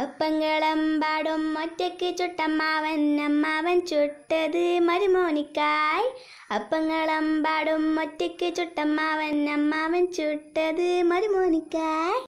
അപ്പങ്ങളമ്പാടും ഒറ്റയ്ക്ക് ചുട്ടമ്മാവൻ അമ്മാവൻ ചുട്ടത് മരുമോനിക്കായ് അപ്പങ്ങളമ്പാടും ഒറ്റയ്ക്ക് ചുട്ടമ്മാവൻ അമ്മാവൻ ചുട്ടത് മരുമോനിക്കായ്